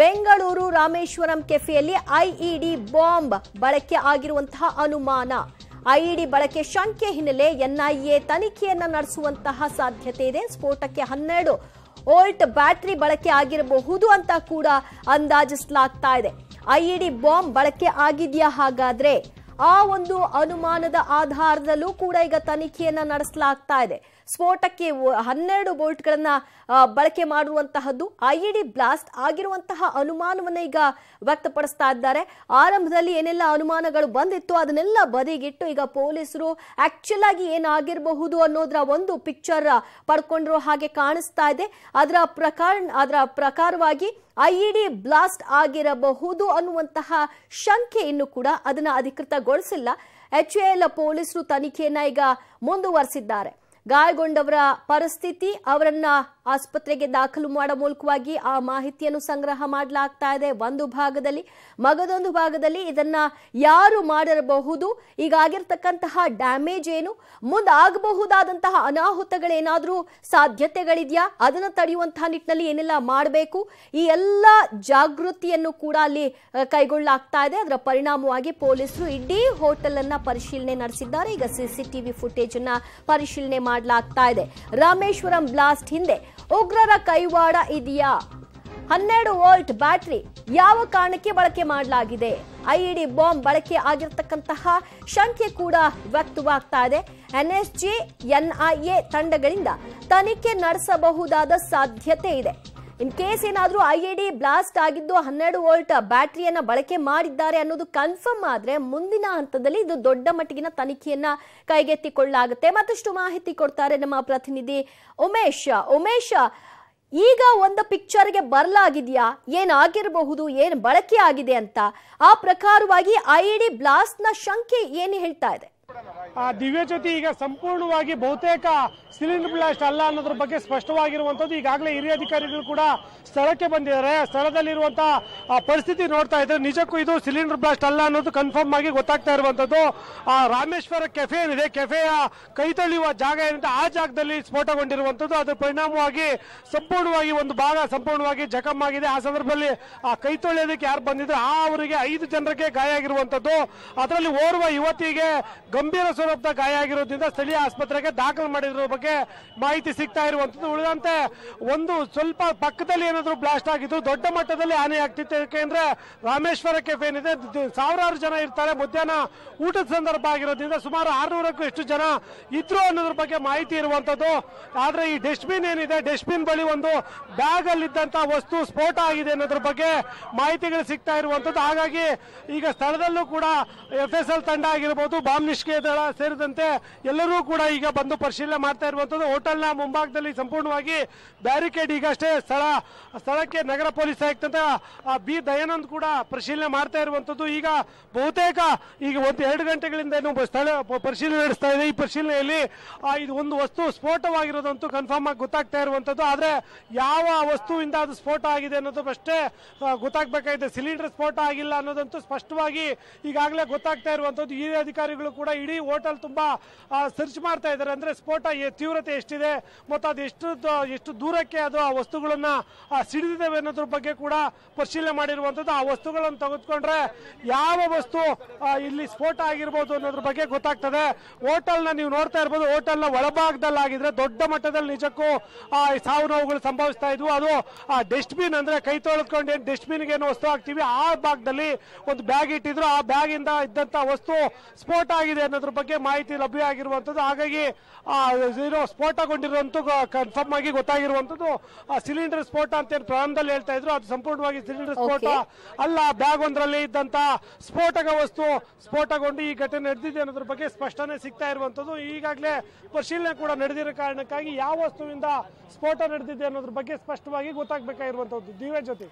ಬೆಂಗಳೂರು ರಾಮೇಶ್ವರಂ ಕೆಫೆಯಲ್ಲಿ IED bomb ಬಳಕೆ ಆಗಿರುವಂತಹ ಅನುಮಾನ ಐಇಡಿ ಬಳಕೆ ಶಂಕೆ ಹಿನ್ನೆಲೆ ಎನ್ಐಎ ತನಿಖೆಯನ್ನು ನಡೆಸುವಂತಹ ಸಾಧ್ಯತೆ ಇದೆ ಸ್ಫೋಟಕ್ಕೆ ಹನ್ನೆರಡು ಓಲ್ಟ್ ಬ್ಯಾಟರಿ ಬಳಕೆ ಆಗಿರಬಹುದು ಅಂತ ಕೂಡ ಅಂದಾಜಿಸಲಾಗ್ತಾ ಇದೆ ಐಇಡಿ ಬಾಂಬ್ ಬಳಕೆ ಆಗಿದೆಯಾ ಹಾಗಾದ್ರೆ ಆ ಒಂದು ಅನುಮಾನದ ಆಧಾರದಲ್ಲೂ ಕೂಡ ಈಗ ತನಿಖೆಯನ್ನ ನಡೆಸಲಾಗ್ತಾ ಇದೆ ಸ್ಫೋಟಕ್ಕೆ ಹನ್ನೆರಡು ಬೋಲ್ಟ್ಗಳನ್ನ ಬಳಕೆ ಮಾಡುವಂತಹದ್ದು ಐಇಡಿ ಬ್ಲಾಸ್ಟ್ ಆಗಿರುವಂತಹ ಅನುಮಾನವನ್ನ ಈಗ ವ್ಯಕ್ತಪಡಿಸ್ತಾ ಇದ್ದಾರೆ ಆರಂಭದಲ್ಲಿ ಏನೆಲ್ಲ ಅನುಮಾನಗಳು ಬಂದಿತ್ತು ಅದನ್ನೆಲ್ಲ ಬದಿಗಿಟ್ಟು ಈಗ ಪೊಲೀಸರು ಆಕ್ಚುಲ್ ಆಗಿ ಏನಾಗಿರಬಹುದು ಅನ್ನೋದ್ರ ಒಂದು ಪಿಕ್ಚರ್ ಪಡ್ಕೊಂಡಿರೋ ಹಾಗೆ ಕಾಣಿಸ್ತಾ ಇದೆ ಅದರ ಪ್ರಕಾರ ಅದರ ಪ್ರಕಾರವಾಗಿ ಐಇಡಿ ಬ್ಲಾಸ್ಟ್ ಆಗಿರಬಹುದು ಅನ್ನುವಂತಹ ಶಂಕೆ ಇನ್ನು ಕೂಡ ಅದನ್ನ ಅಧಿಕೃತಗೊಳಿಸಿಲ್ಲ ಎಚ್ ಎಲ್ ಪೊಲೀಸರು ತನಿಖೆಯನ್ನ ಈಗ ಮುಂದುವರಿಸಿದ್ದಾರೆ ಗಾಯಗೊಂಡವರ ಪರಿಸ್ಥಿತಿ ಅವರನ್ನ ಆಸ್ಪತ್ರೆಗೆ ದಾಖಲು ಮಾಡುವ ಮೂಲಕವಾಗಿ ಆ ಮಾಹಿತಿಯನ್ನು ಸಂಗ್ರಹ ಮಾಡಲಾಗ್ತಾ ಇದೆ ಒಂದು ಭಾಗದಲ್ಲಿ ಮಗದೊಂದು ಭಾಗದಲ್ಲಿ ಇದನ್ನ ಯಾರು ಮಾಡಿರಬಹುದು ಈಗ ಆಗಿರ್ತಕ್ಕಂತಹ ಡ್ಯಾಮೇಜ್ ಏನು ಮುಂದಾಗಬಹುದಾದಂತಹ ಅನಾಹುತಗಳೇನಾದರೂ ಸಾಧ್ಯತೆಗಳಿದೆಯಾ ಅದನ್ನು ತಡೆಯುವಂತಹ ನಿಟ್ಟಿನಲ್ಲಿ ಏನೆಲ್ಲ ಮಾಡಬೇಕು ಈ ಎಲ್ಲ ಜಾಗೃತಿಯನ್ನು ಕೂಡ ಅಲ್ಲಿ ಕೈಗೊಳ್ಳಲಾಗ್ತಾ ಇದೆ ಅದರ ಪರಿಣಾಮವಾಗಿ ಪೊಲೀಸರು ಇಡೀ ಹೋಟೆಲ್ ಅನ್ನ ಪರಿಶೀಲನೆ ನಡೆಸಿದ್ದಾರೆ ಈಗ ಸಿಸಿಟಿವಿ ಫುಟೇಜ್ ಅನ್ನ ಪರಿಶೀಲನೆ ಮಾಡಲಾಗ್ತಾ ಇದೆ ರಾಮೇಶ್ವರಂ ಬ್ಲಾಸ್ಟ್ ಹಿಂದೆ ಉಗ್ರರ ಕೈವಾಡ ಇದೆಯಾ ಹನ್ನೆರಡು ವೋಲ್ಟ್ ಬ್ಯಾಟರಿ ಯಾವ ಕಾರಣಕ್ಕೆ ಬಳಕೆ ಮಾಡಲಾಗಿದೆ ಐಇಡಿ ಬಾಂಬ್ ಬಳಕೆ ಆಗಿರತಕ್ಕಂತಹ ಶಂಕೆ ಕೂಡ ವ್ಯಕ್ತವಾಗ್ತಾ ಇದೆ ಎನ್ಎಸ್ಜಿ ಎನ್ಐಎ ತಂಡಗಳಿಂದ ತನಿಖೆ ನಡೆಸಬಹುದಾದ ಸಾಧ್ಯತೆ ಇದೆ ಇನ್ ಕೇಸ್ ಏನಾದರೂ ಐ ಎ ಡಿ ಬ್ಲಾಸ್ಟ್ ಆಗಿದ್ದು ಹನ್ನೆರಡು ವೋಲ್ಟ್ ಬ್ಯಾಟ್ರಿಯನ್ನು ಬಳಕೆ ಮಾಡಿದ್ದಾರೆ ಅನ್ನೋದು ಕನ್ಫರ್ಮ್ ಆದರೆ ಮುಂದಿನ ಹಂತದಲ್ಲಿ ಇದು ದೊಡ್ಡ ಮಟ್ಟಿಗಿನ ತನಿಖೆಯನ್ನು ಕೈಗೆತ್ತಿಕೊಳ್ಳಲಾಗುತ್ತೆ ಮತ್ತಷ್ಟು ಮಾಹಿತಿ ಕೊಡ್ತಾರೆ ನಮ್ಮ ಪ್ರತಿನಿಧಿ ಉಮೇಶ್ ಉಮೇಶ್ ಈಗ ಒಂದು ಪಿಕ್ಚರ್ಗೆ ಬರಲಾಗಿದೆಯಾ ಏನಾಗಿರಬಹುದು ಏನು ಬಳಕೆ ಆಗಿದೆ ಅಂತ ಆ ಪ್ರಕಾರವಾಗಿ ಐ ಇ ಡಿ ಬ್ಲಾಸ್ಟ್ನ ಶಂಕೆ ಏನು ಹೇಳ್ತಾ ಇದೆ ಆ ದಿವ್ಯಜ್ಯೋತಿ ಈಗ ಸಂಪೂರ್ಣವಾಗಿ ಬಹುತೇಕ ಸಿಲಿಂಡರ್ ಬ್ಲಾಸ್ಟ್ ಅಲ್ಲ ಅನ್ನೋದ್ರ ಬಗ್ಗೆ ಸ್ಪಷ್ಟವಾಗಿರುವಂತದ್ದು ಈಗಾಗಲೇ ಹಿರಿಯ ಅಧಿಕಾರಿಗಳು ಕೂಡ ಸ್ಥಳಕ್ಕೆ ಬಂದಿದ್ದಾರೆ ಸ್ಥಳದಲ್ಲಿರುವಂತಹ ಪರಿಸ್ಥಿತಿ ನೋಡ್ತಾ ಇದ್ದಾರೆ ನಿಜಕ್ಕೂ ಇದು ಸಿಲಿಂಡರ್ ಬ್ಲಾಸ್ಟ್ ಅಲ್ಲ ಅನ್ನೋದು ಕನ್ಫರ್ಮ್ ಆಗಿ ಗೊತ್ತಾಗ್ತಾ ಇರುವಂತದ್ದು ಆ ರಾಮೇಶ್ವರ ಕೆಫೆ ಏನಿದೆ ಕೆಫೆಯ ಕೈ ಜಾಗ ಏನಿದೆ ಆ ಜಾಗದಲ್ಲಿ ಸ್ಫೋಟಗೊಂಡಿರುವಂತದ್ದು ಅದರ ಪರಿಣಾಮವಾಗಿ ಸಂಪೂರ್ಣವಾಗಿ ಒಂದು ಭಾಗ ಸಂಪೂರ್ಣವಾಗಿ ಜಖಮ್ ಆಗಿದೆ ಆ ಸಂದರ್ಭದಲ್ಲಿ ಆ ಕೈ ತೊಳೆಯೋದಕ್ಕೆ ಯಾರು ಬಂದಿದ್ರು ಆ ಅವರಿಗೆ ಐದು ಜನರಿಗೆ ಗಾಯ ಆಗಿರುವಂತದ್ದು ಅದರಲ್ಲಿ ಓರ್ವ ಯುವತಿಗೆ ಗಂಭೀರ ಸ್ವರೂಪದ ಗಾಯ ಆಗಿರೋದ್ರಿಂದ ಸ್ಥಳೀಯ ಆಸ್ಪತ್ರೆಗೆ ದಾಖಲು ಮಾಡಿರೋ ಬಗ್ಗೆ ಮಾಹಿತಿ ಸಿಗ್ತಾ ಇರುವಂತದ್ದು ಉಳಿದಂತೆ ಒಂದು ಸ್ವಲ್ಪ ಪಕ್ಕದಲ್ಲಿ ಏನಾದರೂ ಬ್ಲಾಸ್ಟ್ ಆಗಿದ್ದು ದೊಡ್ಡ ಮಟ್ಟದಲ್ಲಿ ಹಾನಿ ಆಗ್ತಿತ್ತು ಏಕೆಂದ್ರೆ ರಾಮೇಶ್ವರ ಕೆಫೆ ಏನಿದೆ ಸಾವಿರಾರು ಜನ ಇರ್ತಾರೆ ಮಧ್ಯಾಹ್ನ ಊಟದ ಸಂದರ್ಭ ಆಗಿರೋದ್ರಿಂದ ಸುಮಾರು ಆರ್ನೂರಕ್ಕೂ ಎಷ್ಟು ಜನ ಇದ್ರು ಅನ್ನೋದ್ರ ಬಗ್ಗೆ ಮಾಹಿತಿ ಇರುವಂತದ್ದು ಆದ್ರೆ ಈ ಡಸ್ಟ್ಬಿನ್ ಏನಿದೆ ಡಸ್ಟ್ಬಿನ್ ಬಳಿ ಒಂದು ಬ್ಯಾಗ್ ಅಲ್ಲಿದ್ದಂತ ವಸ್ತು ಸ್ಫೋಟ ಆಗಿದೆ ಅನ್ನೋದ್ರ ಬಗ್ಗೆ ಮಾಹಿತಿಗಳು ಸಿಗ್ತಾ ಇರುವಂತದ್ದು ಹಾಗಾಗಿ ಈಗ ಸ್ಥಳದಲ್ಲೂ ಕೂಡ ಎಫ್ ಎಸ್ ಎಲ್ ತಂಡ ಆಗಿರಬಹುದು ಬಾಂಬ್ ದಳ ಸೇರಿದಂತೆ ಎಲ್ಲರೂ ಕೂಡ ಈಗ ಬಂದು ಪರಿಶೀಲನೆ ಮಾಡ್ತಾ ಇರುವಂಥದ್ದು ಹೋಟೆಲ್ನ ಮುಂಭಾಗದಲ್ಲಿ ಸಂಪೂರ್ಣವಾಗಿ ಬ್ಯಾರಿಕೇಡ್ ಈಗಷ್ಟೇ ಸ್ಥಳ ಸ್ಥಳಕ್ಕೆ ನಗರ ಪೊಲೀಸ್ ಆಯುಕ್ತ ಬಿ ದಯಾನಂದ್ ಕೂಡ ಪರಿಶೀಲನೆ ಮಾಡ್ತಾ ಇರುವಂಥದ್ದು ಈಗ ಬಹುತೇಕ ಈಗ ಒಂದು ಎರಡು ಗಂಟೆಗಳಿಂದ ಏನು ಸ್ಥಳ ಪರಿಶೀಲನೆ ನಡೆಸ್ತಾ ಇದೆ ಈ ಪರಿಶೀಲನೆಯಲ್ಲಿ ಇದು ಒಂದು ವಸ್ತು ಸ್ಫೋಟವಾಗಿರೋದಂತೂ ಕನ್ಫರ್ಮ್ ಆಗಿ ಗೊತ್ತಾಗ್ತಾ ಇರುವಂತದ್ದು ಆದರೆ ಯಾವ ವಸ್ತುವಿಂದ ಅದು ಸ್ಫೋಟ ಆಗಿದೆ ಅನ್ನೋದು ಅಷ್ಟೇ ಗೊತ್ತಾಗಬೇಕಾಗಿದೆ ಸಿಲಿಂಡರ್ ಸ್ಫೋಟ ಆಗಿಲ್ಲ ಅನ್ನೋದಂತೂ ಸ್ಪಷ್ಟವಾಗಿ ಈಗಾಗಲೇ ಗೊತ್ತಾಗ್ತಾ ಇರುವಂತದ್ದು ಹಿರಿಯ ಅಧಿಕಾರಿಗಳು ಕೂಡ ಇಡೀ ಹೋಟೆಲ್ ತುಂಬ ಸರ್ಚ್ ಮಾಡ್ತಾ ಇದ್ದಾರೆ ಅಂದ್ರೆ ಸ್ಫೋಟ ತೀವ್ರತೆ ಎಷ್ಟಿದೆ ಮತ್ತು ಅದು ಎಷ್ಟು ಎಷ್ಟು ದೂರಕ್ಕೆ ಅದು ಆ ವಸ್ತುಗಳನ್ನ ಸಿಡಿದಿದ್ದೇವೆ ಅನ್ನೋದ್ರ ಬಗ್ಗೆ ಕೂಡ ಪರಿಶೀಲನೆ ಮಾಡಿರುವಂತದ್ದು ಆ ವಸ್ತುಗಳನ್ನು ತೆಗೆದುಕೊಂಡ್ರೆ ಯಾವ ವಸ್ತು ಇಲ್ಲಿ ಸ್ಫೋಟ ಆಗಿರ್ಬೋದು ಅನ್ನೋದ್ರ ಬಗ್ಗೆ ಗೊತ್ತಾಗ್ತದೆ ಹೋಟೆಲ್ನ ನೀವು ನೋಡ್ತಾ ಇರ್ಬೋದು ಹೋಟೆಲ್ನ ಒಳಭಾಗದಲ್ಲಿ ಆಗಿದ್ರೆ ದೊಡ್ಡ ಮಟ್ಟದಲ್ಲಿ ನಿಜಕ್ಕೂ ಆ ಸಾವು ನೋವುಗಳು ಸಂಭವಿಸ್ತಾ ಇದ್ವು ಅದು ಆ ಡಸ್ಟ್ಬಿನ್ ಅಂದ್ರೆ ಕೈ ತೊಳ್ಕೊಂಡು ಏನು ಡಸ್ಟ್ಬಿನ್ಗೆ ಏನು ವಸ್ತು ಹಾಕ್ತೀವಿ ಆ ಭಾಗದಲ್ಲಿ ಒಂದು ಬ್ಯಾಗ್ ಇಟ್ಟಿದ್ರು ಆ ಬ್ಯಾಗಿಂದ ಇದ್ದಂತ ವಸ್ತು ಸ್ಫೋಟ ಆಗಿದೆ ಅನ್ನೋದ್ರ ಬಗ್ಗೆ ಮಾಹಿತಿ ಲಭ್ಯ ಆಗಿರುವಂತದ್ದು ಹಾಗಾಗಿ ಏನೋ ಸ್ಫೋಟಗೊಂಡಿರುವಂತೂ ಕನ್ಫರ್ಮ್ ಆಗಿ ಗೊತ್ತಾಗಿರುವಂಥದ್ದು ಸಿಲಿಂಡರ್ ಸ್ಫೋಟ ಅಂತ ಏನು ಪ್ರಾರಂಭದಲ್ಲಿ ಹೇಳ್ತಾ ಇದ್ರು ಅದು ಸಂಪೂರ್ಣವಾಗಿ ಸಿಲಿಂಡರ್ ಸ್ಫೋಟ ಅಲ್ಲ ಬ್ಯಾಗ್ ಒಂದರಲ್ಲಿ ಇದ್ದಂತ ಸ್ಫೋಟಕ ವಸ್ತು ಸ್ಫೋಟಗೊಂಡು ಈ ಘಟನೆ ನಡೆದಿದೆ ಅನ್ನೋದ್ರ ಬಗ್ಗೆ ಸ್ಪಷ್ಟನೆ ಸಿಗ್ತಾ ಇರುವಂತದ್ದು ಈಗಾಗಲೇ ಪರಿಶೀಲನೆ ಕೂಡ ನಡೆದಿರೋ ಕಾರಣಕ್ಕಾಗಿ ಯಾವ ವಸ್ತುವಿಂದ ಸ್ಫೋಟ ನಡೆದಿದೆ ಅನ್ನೋದ್ರ ಬಗ್ಗೆ ಸ್ಪಷ್ಟವಾಗಿ ಗೊತ್ತಾಗ್ಬೇಕಾಗಿರುವಂತದ್ದು ದಿವ್ಯ ಜೊತೆ